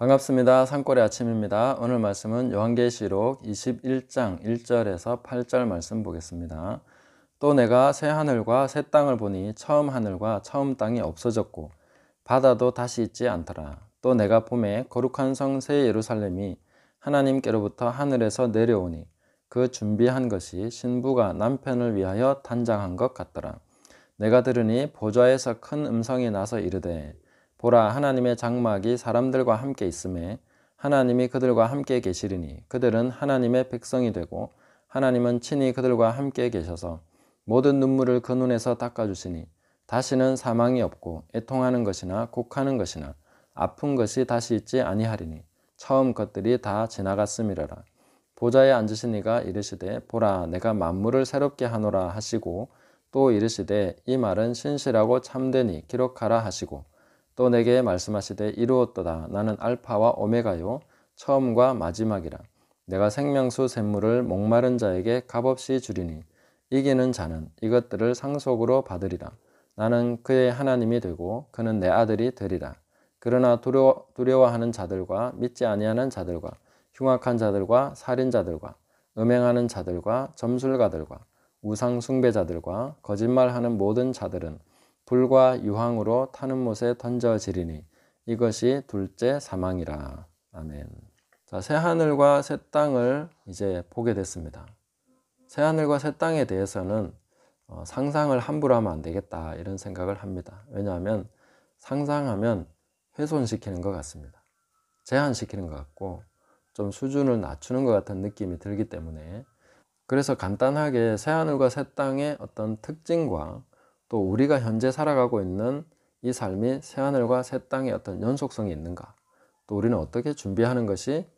반갑습니다. 산골의 아침입니다. 오늘 말씀은 요한계시록 21장 1절에서 8절 말씀 보겠습니다. 또 내가 새 하늘과 새 땅을 보니 처음 하늘과 처음 땅이 없어졌고 바다도 다시 있지 않더라. 또 내가 봄에 거룩한 성 새 예루살렘이 하나님께로부터 하늘에서 내려오니 그 준비한 것이 신부가 남편을 위하여 단장한 것 같더라. 내가 들으니 보좌에서 큰 음성이 나서 이르되 보라 하나님의 장막이 사람들과 함께 있음에 하나님이 그들과 함께 계시리니 그들은 하나님의 백성이 되고 하나님은 친히 그들과 함께 계셔서 모든 눈물을 그 눈에서 닦아주시니 다시는 사망이 없고 애통하는 것이나 곡하는 것이나 아픈 것이 다시 있지 아니하리니 처음 것들이 다 지나갔음이라라. 보좌에 앉으신 이가 이르시되 보라 내가 만물을 새롭게 하노라 하시고 또 이르시되 이 말은 신실하고 참되니 기록하라 하시고 또 내게 말씀하시되 이루었도다 나는 알파와 오메가요 처음과 마지막이라 내가 생명수 샘물을 목마른 자에게 값없이 주리니 이기는 자는 이것들을 상속으로 받으리라 나는 그의 하나님이 되고 그는 내 아들이 되리라 그러나 두려워, 두려워하는 자들과 믿지 아니하는 자들과 흉악한 자들과 살인자들과 음행하는 자들과 점술가들과 우상 숭배자들과 거짓말하는 모든 자들은 불과 유황으로 타는 못에 던져지리니 이것이 둘째 사망이라. 아멘. 자, 새 하늘과 새 땅을 이제 보게 됐습니다. 새 하늘과 새 땅에 대해서는 어, 상상을 함부로 하면 안 되겠다 이런 생각을 합니다. 왜냐하면 상상하면 훼손시키는 것 같습니다. 제한시키는 것 같고 좀 수준을 낮추는 것 같은 느낌이 들기 때문에 그래서 간단하게 새하늘과 새 땅의 어떤 특징과 또 우리가 현재 살아가고 있는 이 삶이 새하늘과 새 땅의 어떤 연속성이 있는가 또 우리는 어떻게 준비하는 것이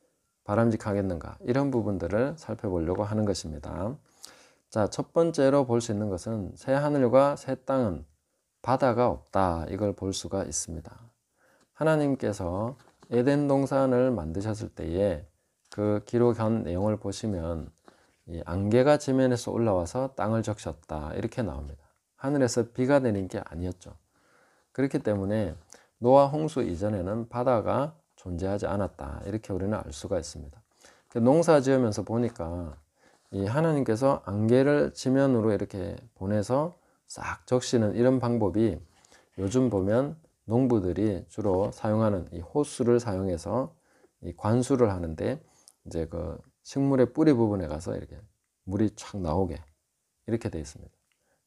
바람직하겠는가 이런 부분들을 살펴보려고 하는 것입니다. 자, 첫 번째로 볼 수 있는 것은 새 하늘과 새 땅은 바다가 없다. 이걸 볼 수가 있습니다. 하나님께서 에덴 동산을 만드셨을 때에 그 기록한 내용을 보시면 안개가 지면에서 올라와서 땅을 적셨다 이렇게 나옵니다. 하늘에서 비가 내린 게 아니었죠. 그렇기 때문에 노아 홍수 이전에는 바다가 존재하지 않았다 이렇게 우리는 알 수가 있습니다. 그 농사 지으면서 보니까 이 하나님께서 안개를 지면으로 이렇게 보내서 싹 적시는 이런 방법이 요즘 보면 농부들이 주로 사용하는 이 호수를 사용해서 이 관수를 하는데 이제 그 식물의 뿌리 부분에 가서 이렇게 물이 촥 나오게 이렇게 되어 있습니다.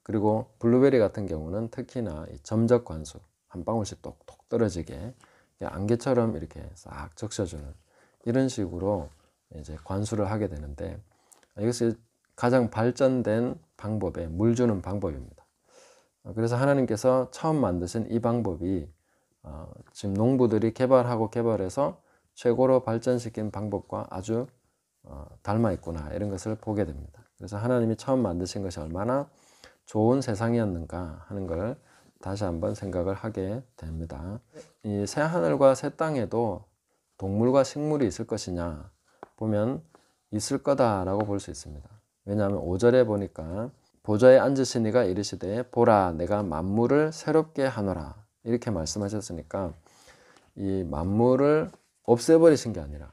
그리고 블루베리 같은 경우는 특히나 이 점적 관수 한 방울씩 똑똑 떨어지게 안개처럼 이렇게 싹 적셔주는 이런 식으로 이제 관수를 하게 되는데 이것이 가장 발전된 방법의 물 주는 방법입니다. 그래서 하나님께서 처음 만드신 이 방법이 어, 지금 농부들이 개발하고 개발해서 최고로 발전시킨 방법과 아주 어, 닮아 있구나 이런 것을 보게 됩니다. 그래서 하나님이 처음 만드신 것이 얼마나 좋은 세상이었는가 하는 걸 다시 한번 생각을 하게 됩니다. 이 새 하늘과 새 땅에도 동물과 식물이 있을 것이냐 보면 있을 거다라고 볼 수 있습니다. 왜냐하면 5절에 보니까 보좌에 앉으시니가 이르시되 보라 내가 만물을 새롭게 하노라 이렇게 말씀하셨으니까 이 만물을 없애버리신 게 아니라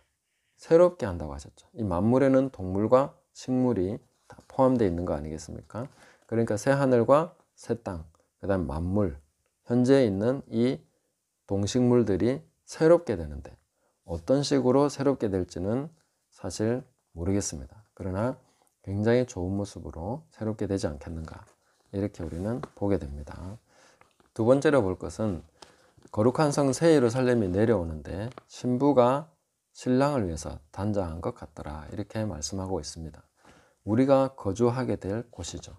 새롭게 한다고 하셨죠. 이 만물에는 동물과 식물이 다 포함되어 있는 거 아니겠습니까? 그러니까 새 하늘과 새 땅, 그 다음 만물, 현재 있는 이 동식물들이 새롭게 되는데 어떤 식으로 새롭게 될지는 사실 모르겠습니다. 그러나 굉장히 좋은 모습으로 새롭게 되지 않겠는가 이렇게 우리는 보게 됩니다. 두 번째로 볼 것은 거룩한 성새예로살렘이 내려오는데 신부가 신랑을 위해서 단장한 것 같더라 이렇게 말씀하고 있습니다. 우리가 거주하게 될 곳이죠.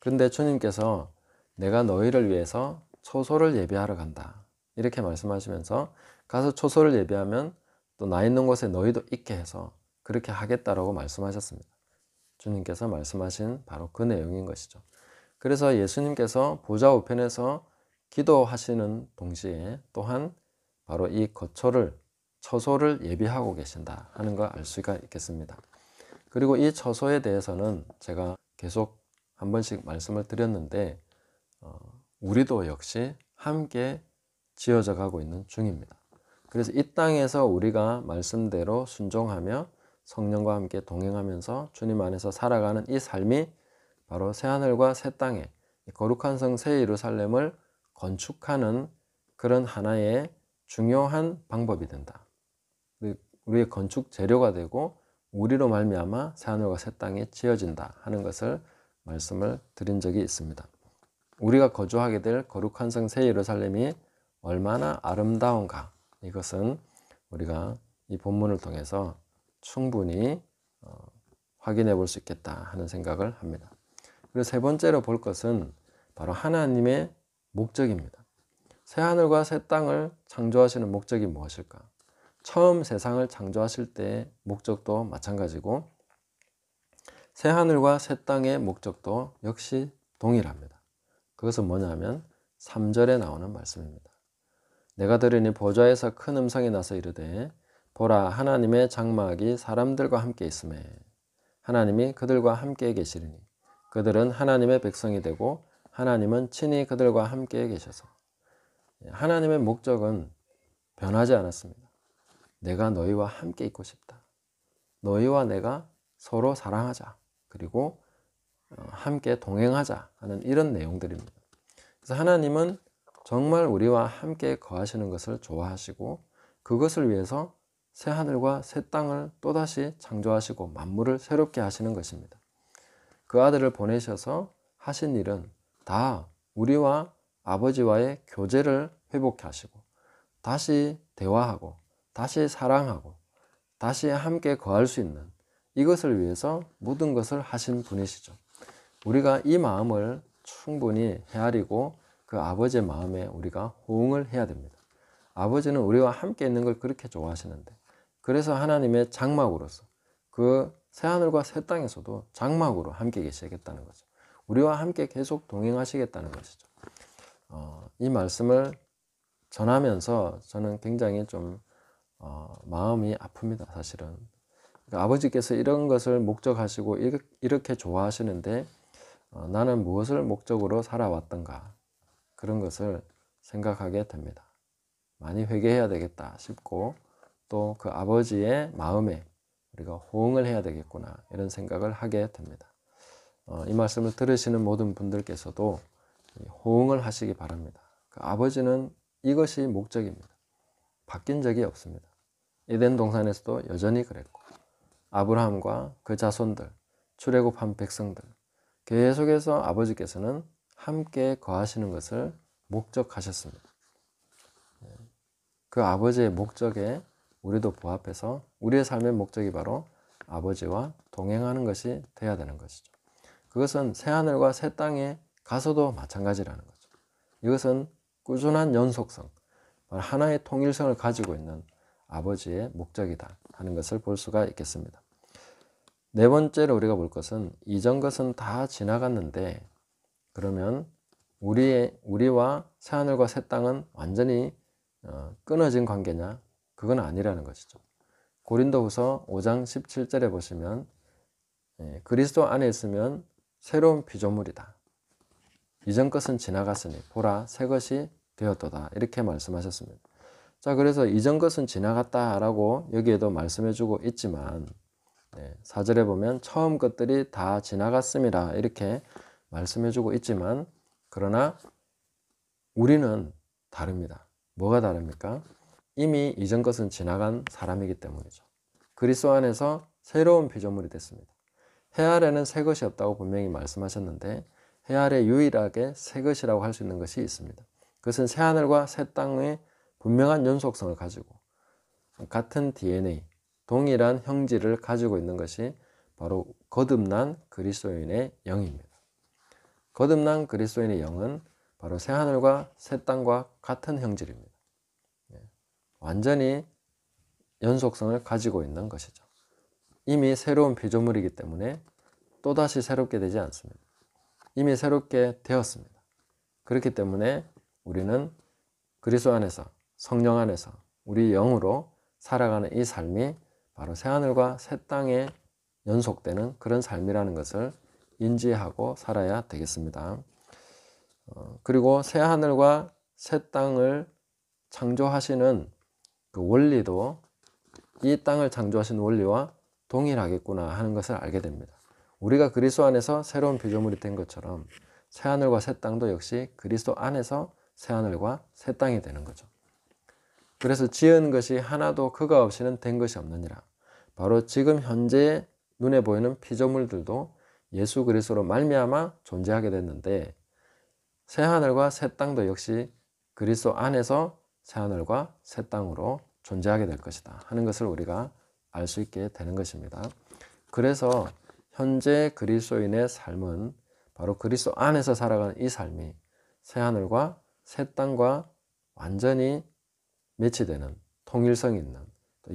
그런데 주님께서 내가 너희를 위해서 초소를 예비하러 간다 이렇게 말씀하시면서 가서 초소를 예비하면 또 나 있는 곳에 너희도 있게 해서 그렇게 하겠다라고 말씀하셨습니다. 주님께서 말씀하신 바로 그 내용인 것이죠. 그래서 예수님께서 보좌 우편에서 기도하시는 동시에 또한 바로 이 거처를 처소를 예비하고 계신다 하는 걸 알 수가 있겠습니다. 그리고 이 처소에 대해서는 제가 계속 한 번씩 말씀을 드렸는데 어, 우리도 역시 함께 지어져 가고 있는 중입니다. 그래서 이 땅에서 우리가 말씀대로 순종하며 성령과 함께 동행하면서 주님 안에서 살아가는 이 삶이 바로 새하늘과 새 땅에 거룩한 성 새이루살렘을 건축하는 그런 하나의 중요한 방법이 된다. 우리의 건축 재료가 되고 우리로 말미암아 새하늘과 새 땅이 지어진다 하는 것을 말씀을 드린 적이 있습니다. 우리가 거주하게 될 거룩한 성 새이루살렘이 얼마나 아름다운가 이것은 우리가 이 본문을 통해서 충분히 어, 확인해 볼 수 있겠다 하는 생각을 합니다. 그리고 세 번째로 볼 것은 바로 하나님의 목적입니다. 새 하늘과 새 땅을 창조하시는 목적이 무엇일까? 처음 세상을 창조하실 때 목적도 마찬가지고 새 하늘과 새 땅의 목적도 역시 동일합니다. 그것은 뭐냐면 3절에 나오는 말씀입니다. 내가 들으니 보좌에서 큰 음성이 나서 이르되 보라 하나님의 장막이 사람들과 함께 있음에 하나님이 그들과 함께 계시리니 그들은 하나님의 백성이 되고 하나님은 친히 그들과 함께 계셔서 하나님의 목적은 변하지 않았습니다. 내가 너희와 함께 있고 싶다. 너희와 내가 서로 사랑하자. 그리고 어, 함께 동행하자 하는 이런 내용들입니다. 그래서 하나님은 정말 우리와 함께 거하시는 것을 좋아하시고 그것을 위해서 새 하늘과 새 땅을 또다시 창조하시고 만물을 새롭게 하시는 것입니다. 그 아들을 보내셔서 하신 일은 다 우리와 아버지와의 교제를 회복 하시고 다시 대화하고 다시 사랑하고 다시 함께 거할 수 있는 이것을 위해서 모든 것을 하신 분이시죠. 우리가 이 마음을 충분히 헤아리고 그 아버지의 마음에 우리가 호응을 해야 됩니다. 아버지는 우리와 함께 있는 걸 그렇게 좋아하시는데 그래서 하나님의 장막으로서 그 새하늘과 새 땅에서도 장막으로 함께 계시겠다는 거죠. 우리와 함께 계속 동행하시겠다는 것이죠. 어, 이 말씀을 전하면서 저는 굉장히 좀 어, 마음이 아픕니다. 사실은 그러니까 아버지께서 이런 것을 목적하시고 이렇게 좋아하시는데 어, 나는 무엇을 목적으로 살아왔던가 그런 것을 생각하게 됩니다. 많이 회개해야 되겠다 싶고 또 그 아버지의 마음에 우리가 호응을 해야 되겠구나 이런 생각을 하게 됩니다. 어, 이 말씀을 들으시는 모든 분들께서도 호응을 하시기 바랍니다. 그 아버지는 이것이 목적입니다. 바뀐 적이 없습니다. 에덴 동산에서도 여전히 그랬고 아브라함과 그 자손들 출애굽한 백성들 계속해서 아버지께서는 함께 거하시는 것을 목적하셨습니다. 예. 그 아버지의 목적에 우리도 부합해서 우리의 삶의 목적이 바로 아버지와 동행하는 것이 돼야 되는 것이죠. 그것은 새하늘과 새 땅에 가서도 마찬가지라는 거죠. 이것은 꾸준한 연속성, 하나의 통일성을 가지고 있는 아버지의 목적이다 하는 것을 볼 수가 있겠습니다. 네 번째로 우리가 볼 것은 이전 것은 다 지나갔는데 그러면 우리의 우리와 새하늘과 새 땅은 완전히 어, 끊어진 관계냐 그건 아니라는 것이죠. 고린도후서 5장 17절에 보시면 예, 그리스도 안에 있으면 새로운 피조물이다. 이전 것은 지나갔으니 보라 새 것이 되었도다. 이렇게 말씀하셨습니다. 자, 그래서 이전 것은 지나갔다라고 여기에도 말씀해주고 있지만 네, 예, 절에 보면 처음 것들이 다 지나갔습니다. 이렇게 말씀해주고 있지만 그러나 우리는 다릅니다. 뭐가 다릅니까? 이미 이전 것은 지나간 사람이기 때문이죠. 그리스도 안에서 새로운 피조물이 됐습니다. 해 아래는 새 것이 없다고 분명히 말씀하셨는데 해 아래 유일하게 새 것이라고 할 수 있는 것이 있습니다. 그것은 새 하늘과 새 땅의 분명한 연속성을 가지고 같은 DNA, 동일한 형질을 가지고 있는 것이 바로 거듭난 그리스도인의 영입니다. 거듭난 그리스도인의 영은 바로 새 하늘과 새 땅과 같은 형질입니다. 완전히 연속성을 가지고 있는 것이죠. 이미 새로운 피조물이기 때문에 또다시 새롭게 되지 않습니다. 이미 새롭게 되었습니다. 그렇기 때문에 우리는 그리스도 안에서 성령 안에서 우리 영으로 살아가는 이 삶이 바로 새하늘과 새 땅에 연속되는 그런 삶이라는 것을 인지하고 살아야 되겠습니다. 어, 그리고 새하늘과 새 땅을 창조하시는 그 원리도 이 땅을 창조하신 원리와 동일하겠구나 하는 것을 알게 됩니다. 우리가 그리스도 안에서 새로운 피조물이 된 것처럼 새 하늘과 새 땅도 역시 그리스도 안에서 새 하늘과 새 땅이 되는 거죠. 그래서 지은 것이 하나도 그가 없이는 된 것이 없느니라. 바로 지금 현재 눈에 보이는 피조물들도 예수 그리스도로 말미암아 존재하게 됐는데 새 하늘과 새 땅도 역시 그리스도 안에서 새 하늘과 새 땅으로 존재하게 될 것이다 하는 것을 우리가 알 수 있게 되는 것입니다. 그래서 현재 그리스도인의 삶은 바로 그리스도 안에서 살아가는 이 삶이 새 하늘과 새 땅과 완전히 매치되는 통일성 있는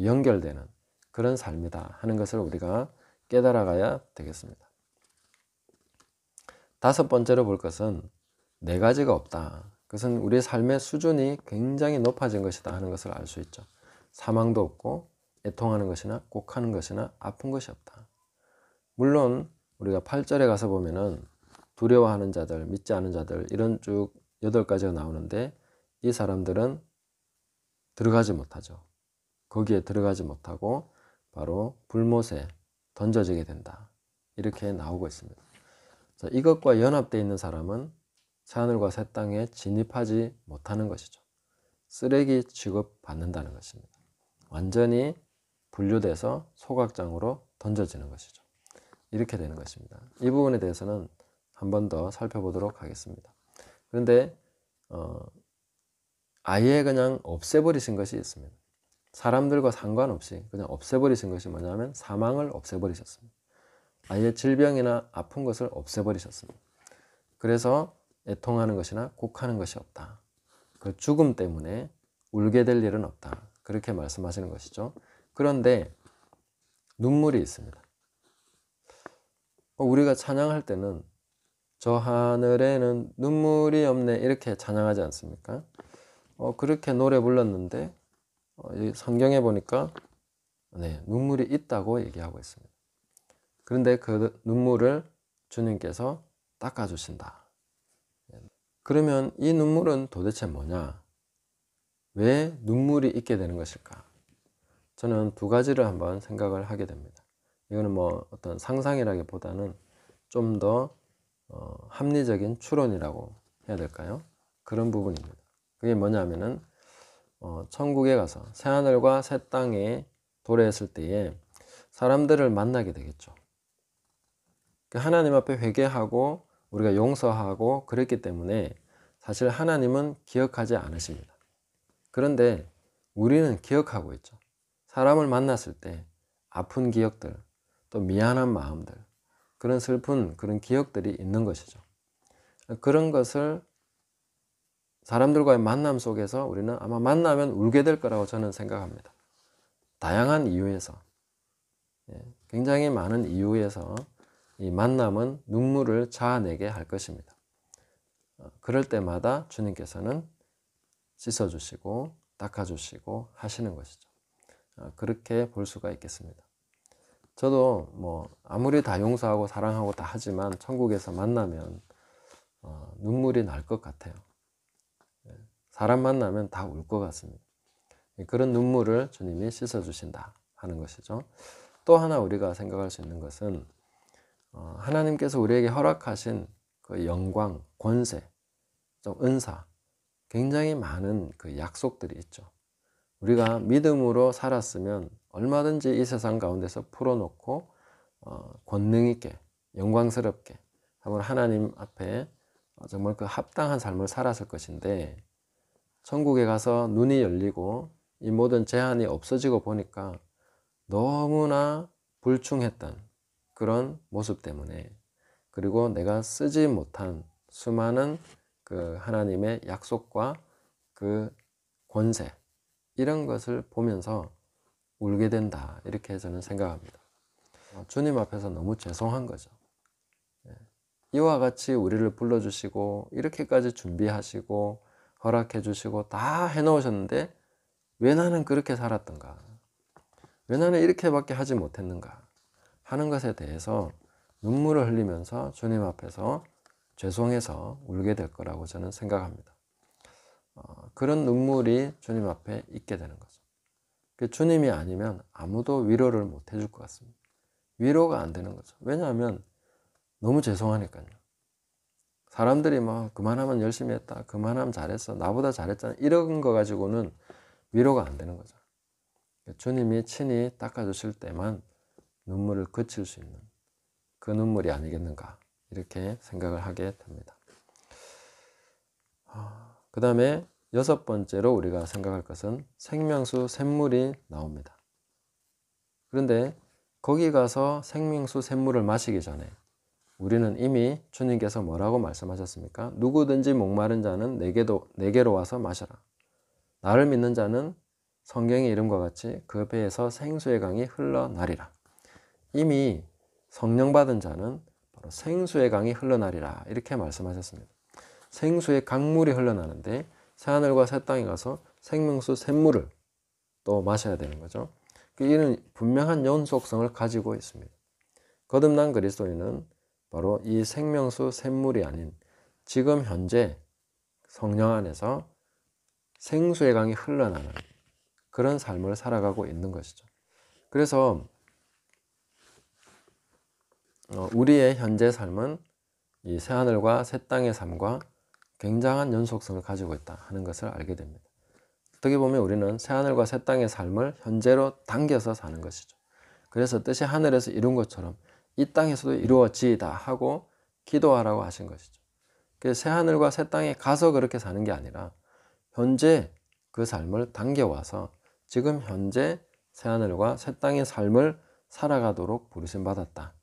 연결되는 그런 삶이다 하는 것을 우리가 깨달아가야 되겠습니다. 다섯 번째로 볼 것은 네 가지가 없다 그것은 우리의 삶의 수준이 굉장히 높아진 것이다 하는 것을 알 수 있죠. 사망도 없고 애통하는 것이나 꼭하는 것이나 아픈 것이 없다. 물론 우리가 8절에 가서 보면은 두려워하는 자들, 믿지 않은 자들 이런 쭉 여덟 가지가 나오는데 이 사람들은 들어가지 못하죠. 거기에 들어가지 못하고 바로 불못에 던져지게 된다. 이렇게 나오고 있습니다. 이것과 연합되어 있는 사람은 새하늘과 새 땅에 진입하지 못하는 것이죠. 쓰레기 취급받는다는 것입니다. 완전히 분류돼서 소각장으로 던져지는 것이죠. 이렇게 되는 것입니다. 이 부분에 대해서는 한 번 더 살펴보도록 하겠습니다. 그런데 어, 아예 그냥 없애버리신 것이 있습니다. 사람들과 상관없이 그냥 없애버리신 것이 뭐냐면 사망을 없애버리셨습니다. 아예 질병이나 아픈 것을 없애버리셨습니다. 그래서 애통하는 것이나 곡하는 것이 없다. 그 죽음 때문에 울게 될 일은 없다. 그렇게 말씀하시는 것이죠. 그런데 눈물이 있습니다. 어, 우리가 찬양할 때는 저 하늘에는 눈물이 없네 이렇게 찬양하지 않습니까? 어, 그렇게 노래 불렀는데 어, 성경에 보니까 네, 눈물이 있다고 얘기하고 있습니다. 그런데 그 눈물을 주님께서 닦아주신다. 그러면 이 눈물은 도대체 뭐냐? 왜 눈물이 있게 되는 것일까? 저는 두 가지를 한번 생각을 하게 됩니다. 이거는 뭐 어떤 상상이라기보다는 좀더 어, 합리적인 추론이라고 해야 될까요? 그런 부분입니다. 그게 뭐냐면은 어, 천국에 가서 새 하늘과 새 땅에 도래했을 때에 사람들을 만나게 되겠죠. 그 하나님 앞에 회개하고 우리가 용서하고 그랬기 때문에 사실 하나님은 기억하지 않으십니다. 그런데 우리는 기억하고 있죠. 사람을 만났을 때 아픈 기억들, 또 미안한 마음들, 그런 슬픈 그런 기억들이 있는 것이죠. 그런 것을 사람들과의 만남 속에서 우리는 아마 만나면 울게 될 거라고 저는 생각합니다. 다양한 이유에서, 예, 굉장히 많은 이유에서 이 만남은 눈물을 자아내게 할 것입니다. 어, 그럴 때마다 주님께서는 씻어주시고 닦아주시고 하시는 것이죠. 어, 그렇게 볼 수가 있겠습니다. 저도 뭐 아무리 다 용서하고 사랑하고 다 하지만 천국에서 만나면 어, 눈물이 날 것 같아요. 예, 사람 만나면 다 울 것 같습니다. 예, 그런 눈물을 주님이 씻어주신다 하는 것이죠. 또 하나 우리가 생각할 수 있는 것은 어, 하나님께서 우리에게 허락하신 그 영광, 권세, 좀 은사, 굉장히 많은 그 약속들이 있죠. 우리가 믿음으로 살았으면 얼마든지 이 세상 가운데서 풀어놓고 어, 권능 있게 영광스럽게 하나님 앞에 어, 정말 그 합당한 삶을 살았을 것인데 천국에 가서 눈이 열리고 이 모든 제한이 없어지고 보니까 너무나 불충했던 그런 모습 때문에 그리고 내가 쓰지 못한 수많은 그 하나님의 약속과 그 권세 이런 것을 보면서 울게 된다 이렇게 저는 생각합니다. 어, 주님 앞에서 너무 죄송한 거죠. 예. 이와 같이 우리를 불러주시고 이렇게까지 준비하시고 허락해 주시고 다 해놓으셨는데 왜 나는 그렇게 살았던가? 왜 나는 이렇게밖에 하지 못했는가? 하는 것에 대해서 눈물을 흘리면서 주님 앞에서 죄송해서 울게 될 거라고 저는 생각합니다. 어, 그런 눈물이 주님 앞에 있게 되는 거죠. 그 주님이 아니면 아무도 위로를 못 해줄 것 같습니다. 위로가 안 되는 거죠. 왜냐하면 너무 죄송하니까요. 사람들이 막 뭐 그만하면 열심히 했다, 그만하면 잘했어, 나보다 잘했잖아 이런 거 가지고는 위로가 안 되는 거죠. 주님이 친히 닦아주실 때만 눈물을 그칠 수 있는 그 눈물이 아니겠는가 이렇게 생각을 하게 됩니다. 아, 그 다음에 여섯 번째로 우리가 생각할 것은 생명수 샘물이 나옵니다. 그런데 거기 가서 생명수 샘물을 마시기 전에 우리는 이미 주님께서 뭐라고 말씀하셨습니까? 누구든지 목마른 자는 내게도 내게로 와서 마셔라. 나를 믿는 자는 성경의 이름과 같이 그 배에서 생수의 강이 흘러나리라. 이미 성령 받은 자는 바로 생수의 강이 흘러나리라 이렇게 말씀하셨습니다. 생수의 강물이 흘러나는데 새하늘과 새 땅에 가서 생명수 샘물을 또 마셔야 되는 거죠. 그 이는 분명한 연속성을 가지고 있습니다. 거듭난 그리스도인은 바로 이 생명수 샘물이 아닌 지금 현재 성령 안에서 생수의 강이 흘러나는 그런 삶을 살아가고 있는 것이죠. 그래서 어, 우리의 현재 삶은 이 새하늘과 새 땅의 삶과 굉장한 연속성을 가지고 있다 하는 것을 알게 됩니다. 어떻게 보면 우리는 새하늘과 새 땅의 삶을 현재로 당겨서 사는 것이죠. 그래서 뜻이 하늘에서 이룬 것처럼 이 땅에서도 이루어지다 하고 기도하라고 하신 것이죠. 그래서 새하늘과 새 땅에 가서 그렇게 사는 게 아니라 현재 그 삶을 당겨와서 지금 현재 새하늘과 새 땅의 삶을 살아가도록 부르심 받았다.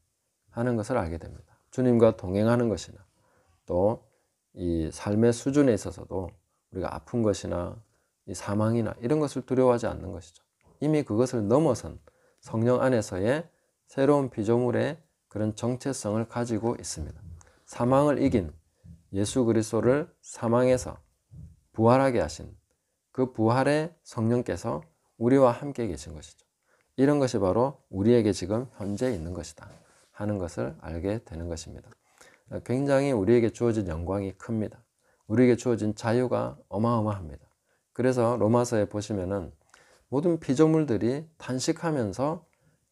하는 것을 알게 됩니다. 주님과 동행하는 것이나 또 이 삶의 수준에 있어서도 우리가 아픈 것이나 이 사망이나 이런 것을 두려워하지 않는 것이죠. 이미 그것을 넘어선 성령 안에서의 새로운 피조물의 그런 정체성을 가지고 있습니다. 사망을 이긴 예수 그리스도를 사망에서 부활하게 하신 그 부활의 성령께서 우리와 함께 계신 것이죠. 이런 것이 바로 우리에게 지금 현재 있는 것이다. 하는 것을 알게 되는 것입니다. 굉장히 우리에게 주어진 영광이 큽니다. 우리에게 주어진 자유가 어마어마합니다. 그래서 로마서에 보시면은 모든 피조물들이 탄식하면서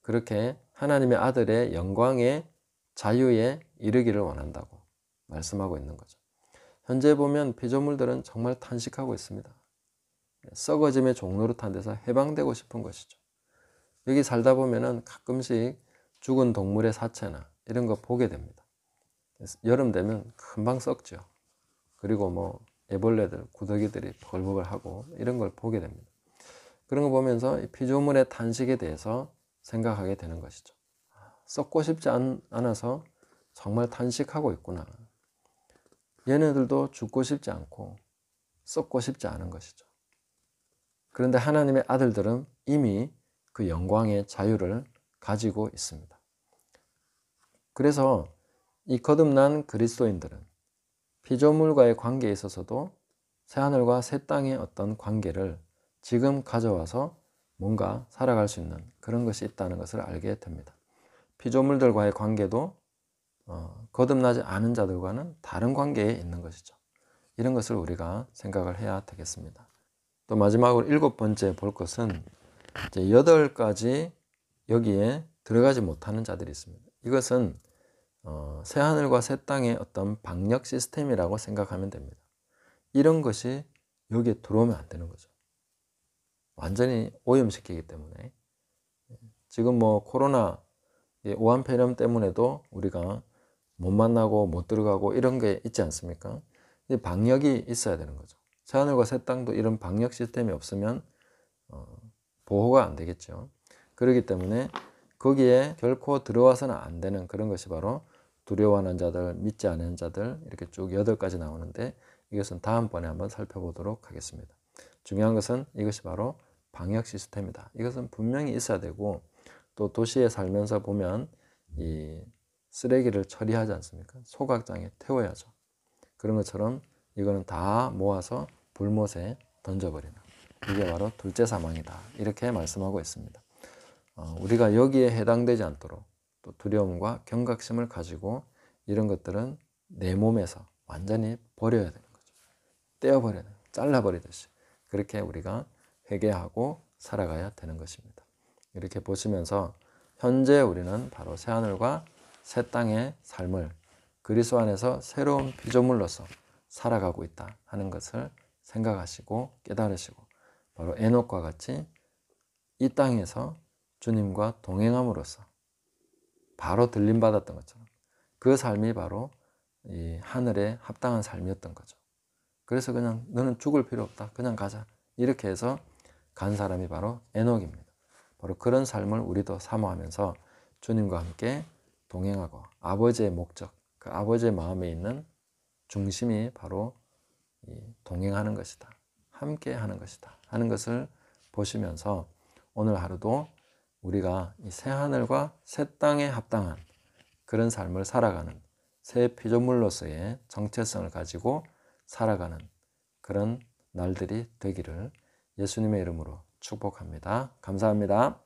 그렇게 하나님의 아들의 영광의 자유에 이르기를 원한다고 말씀하고 있는 거죠. 현재 보면 피조물들은 정말 탄식하고 있습니다. 썩어짐의 종로로 탄 데서 해방되고 싶은 것이죠. 여기 살다 보면은 가끔씩 죽은 동물의 사체나 이런 거 보게 됩니다. 여름 되면 금방 썩죠. 그리고 뭐 애벌레들, 구더기들이 벌벅 하고 이런 걸 보게 됩니다. 그런 거 보면서 피조물의 탄식에 대해서 생각하게 되는 것이죠. 썩고 싶지 않, 아서 정말 탄식하고 있구나. 얘네들도 죽고 싶지 않고 썩고 싶지 않은 것이죠. 그런데 하나님의 아들들은 이미 그 영광의 자유를 가지고 있습니다. 그래서 이 거듭난 그리스도인들은 피조물과의 관계에 있어서도 새하늘과 새 땅의 어떤 관계를 지금 가져와서 뭔가 살아갈 수 있는 그런 것이 있다는 것을 알게 됩니다. 피조물들과의 관계도 어, 거듭나지 않은 자들과는 다른 관계에 있는 것이죠. 이런 것을 우리가 생각을 해야 되겠습니다. 또 마지막으로 일곱 번째 볼 것은 이제 여덟 가지 여기에 들어가지 못하는 자들이 있습니다. 이것은 어, 새하늘과 새 땅의 어떤 방역 시스템이라고 생각하면 됩니다. 이런 것이 여기에 들어오면 안 되는 거죠. 완전히 오염시키기 때문에. 지금 뭐 코로나 오한 폐렴 때문에도 우리가 못 만나고 못 들어가고 이런 게 있지 않습니까? 방역이 있어야 되는 거죠. 새하늘과 새 땅도 이런 방역 시스템이 없으면 어, 보호가 안 되겠죠. 그렇기 때문에 거기에 결코 들어와서는 안 되는 그런 것이 바로 두려워하는 자들, 믿지 않는 자들 이렇게 쭉 여덟 가지 나오는데 이것은 다음번에 한번 살펴보도록 하겠습니다. 중요한 것은 이것이 바로 방역 시스템이다. 이것은 분명히 있어야 되고 또 도시에 살면서 보면 이 쓰레기를 처리하지 않습니까? 소각장에 태워야죠. 그런 것처럼 이거는 다 모아서 불못에 던져버리는 이게 바로 둘째 사망이다. 이렇게 말씀하고 있습니다. 어, 우리가 여기에 해당되지 않도록 또 두려움과 경각심을 가지고 이런 것들은 내 몸에서 완전히 버려야 되는 거죠. 떼어버려야 되는, 잘라버리듯이 그렇게 우리가 회개하고 살아가야 되는 것입니다. 이렇게 보시면서 현재 우리는 바로 새하늘과 새 땅의 삶을 그리스 안에서 새로운 피조물로서 살아가고 있다 하는 것을 생각하시고 깨달으시고 바로 에녹과 같이 이 땅에서 주님과 동행함으로써 바로 들림받았던 것처럼 그 삶이 바로 이 하늘에 합당한 삶이었던 거죠. 그래서 그냥 너는 죽을 필요 없다. 그냥 가자. 이렇게 해서 간 사람이 바로 에녹입니다. 바로 그런 삶을 우리도 사모하면서 주님과 함께 동행하고 아버지의 목적, 그 아버지의 마음에 있는 중심이 바로 동행하는 것이다. 함께 하는 것이다. 하는 것을 보시면서 오늘 하루도 우리가 새 하늘과 새 땅에 합당한 그런 삶을 살아가는 새 피조물로서의 정체성을 가지고 살아가는 그런 날들이 되기를 예수님의 이름으로 축복합니다. 감사합니다.